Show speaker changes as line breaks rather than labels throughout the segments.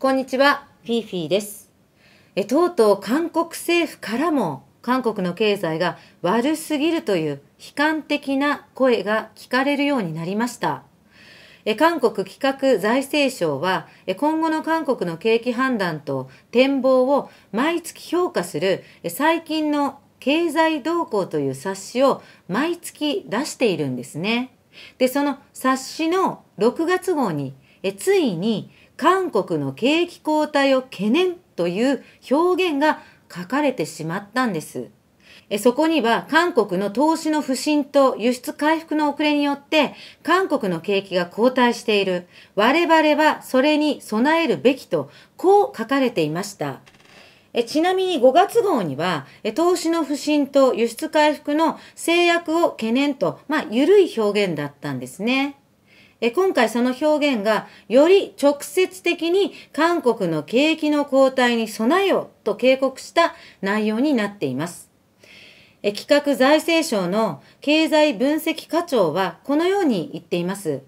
こんにちは、フィーフィーです。えとうとう韓国政府からも韓国の経済が悪すぎるという悲観的な声が聞かれるようになりました。え韓国企画財政省はえ今後の韓国の景気判断と展望を毎月評価する最近の経済動向という冊子を毎月出しているんですね。で、その冊子の6月号にえついに韓国の景気後退を懸念という表現が書かれてしまったんです。そこには韓国の投資の不振と輸出回復の遅れによって韓国の景気が後退している。我々はそれに備えるべきとこう書かれていました。ちなみに5月号には、投資の不振と輸出回復の制約を懸念と、まあ、緩い表現だったんですね。え今回その表現が、より直接的に韓国の景気の後退に備えよと警告した内容になっています。え企画財政省の経済分析課長はこのように言っています。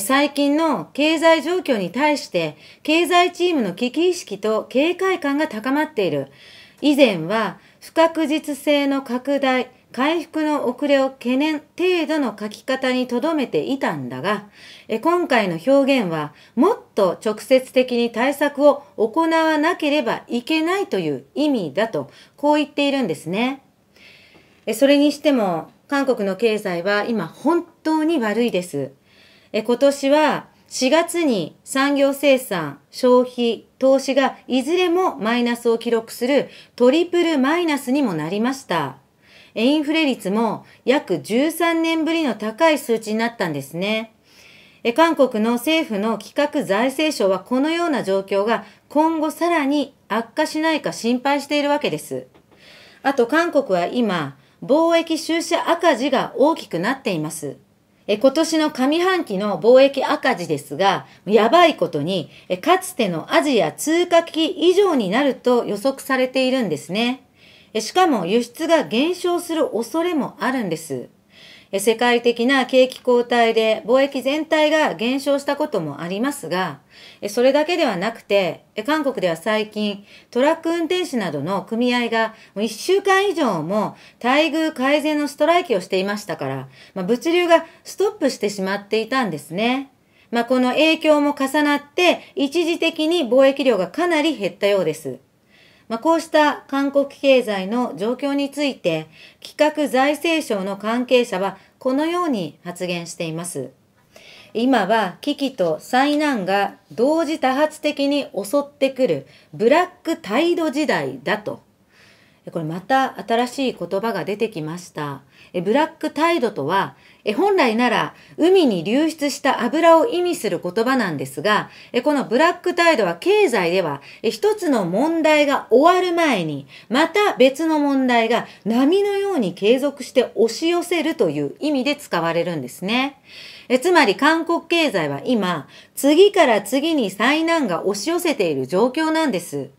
最近の経済状況に対して経済チームの危機意識と警戒感が高まっている。以前は不確実性の拡大、回復の遅れを懸念程度の書き方にとどめていたんだが、今回の表現はもっと直接的に対策を行わなければいけないという意味だと、こう言っているんですね。それにしても、韓国の経済は今本当に悪いです。今年は4月に産業生産、消費、投資がいずれもマイナスを記録するトリプルマイナスにもなりました。インフレ率も約13年ぶりの高い数値になったんですね。韓国の政府の企画財政省はこのような状況が今後さらに悪化しないか心配しているわけです。あと韓国は今、貿易収支赤字が大きくなっています。え今年の上半期の貿易赤字ですが、やばいことに、えかつてのアジア通貨危機以上になると予測されているんですね。しかも輸出が減少する恐れもあるんです。世界的な景気後退で貿易全体が減少したこともありますが、それだけではなくて、韓国では最近トラック運転手などの組合が1週間以上も待遇改善のストライキをしていましたから、まあ、物流がストップしてしまっていたんですね。まあ、この影響も重なって一時的に貿易量がかなり減ったようです。まあ、こうした韓国経済の状況について、企画財政省の関係者はこのように発言しています。今は危機と災難が同時多発的に襲ってくるブラックタイド時代だとこれまた新しい言葉が出てきました。ブラックタイドとは、本来なら海に流出した油を意味する言葉なんですが、このブラックタイドは経済では一つの問題が終わる前に、また別の問題が波のように継続して押し寄せるという意味で使われるんですね。つまり韓国経済は今、次から次に災難が押し寄せている状況なんです。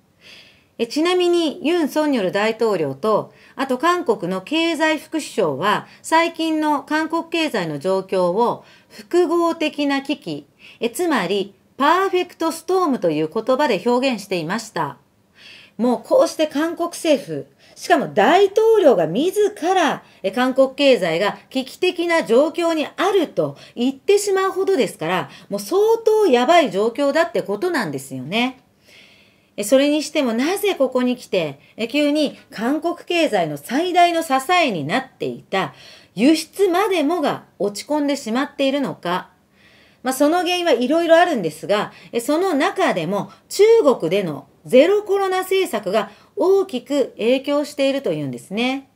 えちなみにユン・ソンニョル大統領と、あと韓国の経済副首相は、最近の韓国経済の状況を複合的な危機、えつまりパーフェクトストームという言葉で表現していました。もうこうして韓国政府、しかも大統領が自ら韓国経済が危機的な状況にあると言ってしまうほどですから、もう相当やばい状況だってことなんですよね。それにしてもなぜここに来て、急に韓国経済の最大の支えになっていた輸出までもが落ち込んでしまっているのか。まあ、その原因はいろいろあるんですが、その中でも中国でのゼロコロナ政策が大きく影響しているというんですね。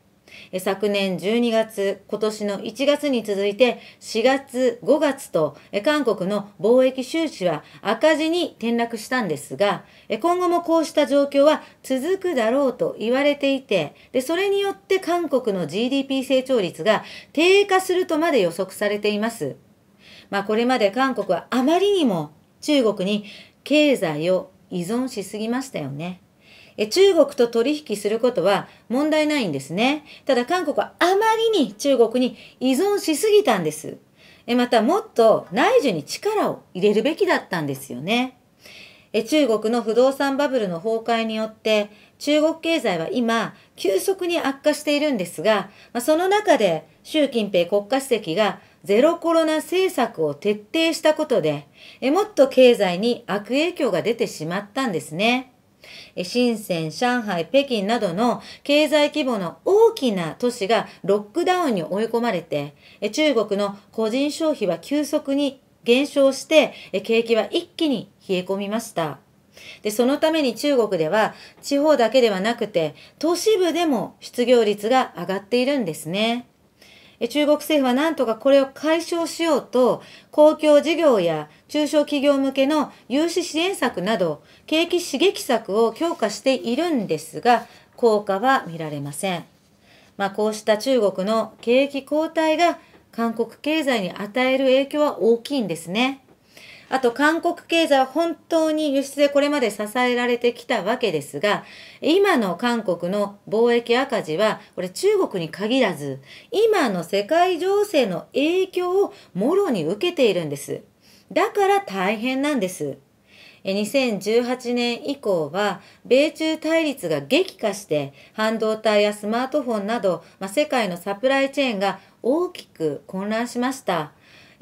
昨年12月、今年の1月に続いて4月、5月と韓国の貿易収支は赤字に転落したんですが、今後もこうした状況は続くだろうと言われていて、でそれによって韓国の GDP 成長率が低下するとまで予測されています。まあこれまで韓国はあまりにも中国に経済を依存しすぎましたよね。え中国と取引することは問題ないんですね。ただ韓国はあまりに中国に依存しすぎたんです。えまたもっと内需に力を入れるべきだったんですよね。え中国の不動産バブルの崩壊によって中国経済は今急速に悪化しているんですが、まあ、その中で習近平国家主席がゼロコロナ政策を徹底したことで、えもっと経済に悪影響が出てしまったんですね。深セン、上海、北京などの経済規模の大きな都市がロックダウンに追い込まれて、中国の個人消費は急速に減少して、景気は一気に冷え込みました。で、そのために中国では地方だけではなくて都市部でも失業率が上がっているんですね。中国政府はなんとかこれを解消しようと、公共事業や中小企業向けの融資支援策など、景気刺激策を強化しているんですが、効果は見られません。まあ、こうした中国の景気後退が韓国経済に与える影響は大きいんですね。あと韓国経済は本当に輸出でこれまで支えられてきたわけですが、今の韓国の貿易赤字は、これ中国に限らず、今の世界情勢の影響をもろに受けているんです。だから大変なんです。2018年以降は、米中対立が激化して、半導体やスマートフォンなど、まあ、世界のサプライチェーンが大きく混乱しました。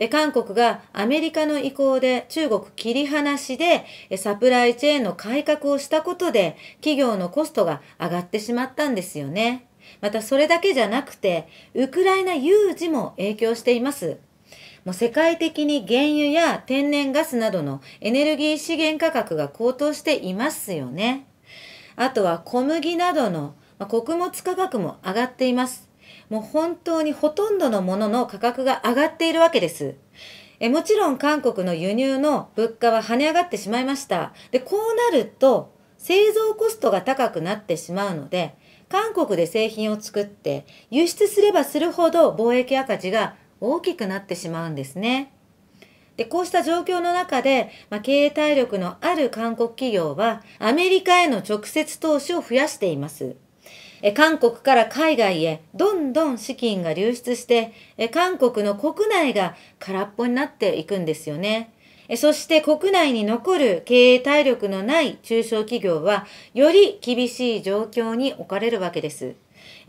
韓国がアメリカの意向で中国切り離しでサプライチェーンの改革をしたことで企業のコストが上がってしまったんですよね。またそれだけじゃなくて、ウクライナ有事も影響しています。もう世界的に原油や天然ガスなどのエネルギー資源価格が高騰していますよね。あとは小麦などの穀物価格も上がっています。もう本当にほとんどのものの価格が上がっているわけです。えもちろん韓国の輸入の物価は跳ね上がってしまいました。で、こうなると製造コストが高くなってしまうので、韓国で製品を作って輸出すればするほど貿易赤字が大きくなってしまうんですね。で、こうした状況の中で、まあ、経営体力のある韓国企業はアメリカへの直接投資を増やしています。韓国から海外へどんどん資金が流出して、韓国の国内が空っぽになっていくんですよね。そして国内に残る経営体力のない中小企業は、より厳しい状況に置かれるわけです。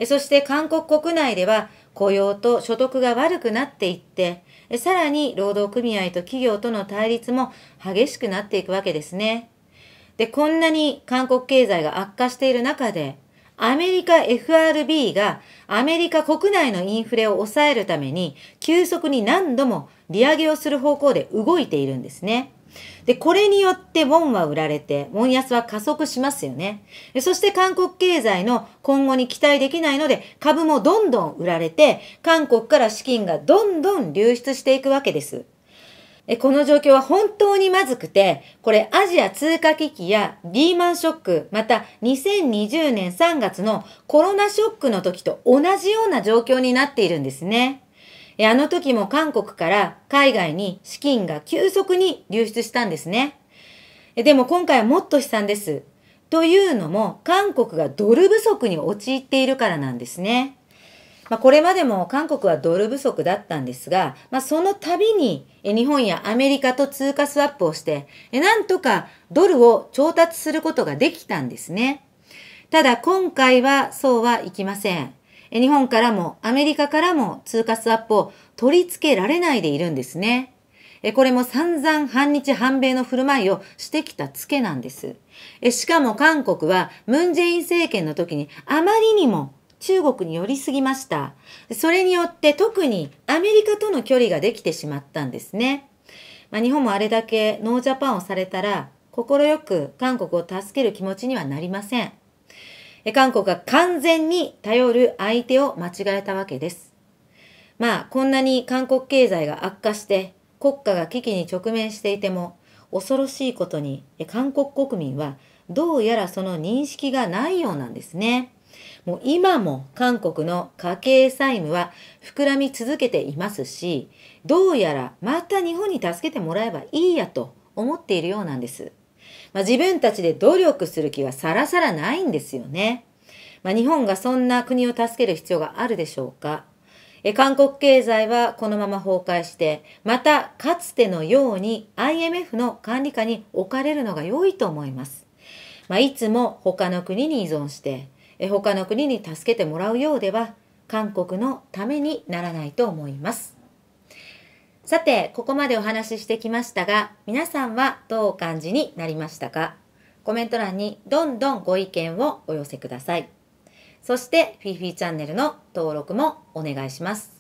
そして韓国国内では雇用と所得が悪くなっていって、さらに労働組合と企業との対立も激しくなっていくわけですね。で、こんなに韓国経済が悪化している中で、アメリカ FRB がアメリカ国内のインフレを抑えるために急速に何度も利上げをする方向で動いているんですね。で、これによってウォンは売られて、ウォン安は加速しますよね。そして韓国経済の今後に期待できないので、株もどんどん売られて、韓国から資金がどんどん流出していくわけです。この状況は本当にまずくて、これアジア通貨危機やリーマンショック、また2020年3月のコロナショックの時と同じような状況になっているんですね。あの時も韓国から海外に資金が急速に流出したんですね。でも今回はもっと悲惨です。というのも韓国がドル不足に陥っているからなんですね。まあ、これまでも韓国はドル不足だったんですが、まあ、その度に日本やアメリカと通貨スワップをして、なんとかドルを調達することができたんですね。ただ今回はそうはいきません。日本からもアメリカからも通貨スワップを取り付けられないでいるんですね。これも散々反日反米の振る舞いをしてきたツケなんです。しかも韓国はムンジェイン政権の時にあまりにも中国に寄りすぎました。それによって特にアメリカとの距離ができてしまったんですね。まあ、日本もあれだけノージャパンをされたら、快く韓国を助ける気持ちにはなりません。韓国が完全に頼る相手を間違えたわけです。まあ、こんなに韓国経済が悪化して、国家が危機に直面していても、恐ろしいことに、韓国国民はどうやらその認識がないようなんですね。もう今も韓国の家計債務は膨らみ続けていますし、どうやらまた日本に助けてもらえばいいやと思っているようなんです。まあ、自分たちで努力する気はさらさらないんですよね。まあ、日本がそんな国を助ける必要があるでしょうか。え韓国経済はこのまま崩壊して、またかつてのように IMF の管理下に置かれるのが良いと思います。まあ、いつも他の国に依存して、他の国に助けてもらうようでは韓国のためにならないと思います。さて、ここまでお話ししてきましたが、皆さんはどうお感じになりましたかコメント欄にどんどんご意見をお寄せください。そして、フィフィチャンネルの登録もお願いします。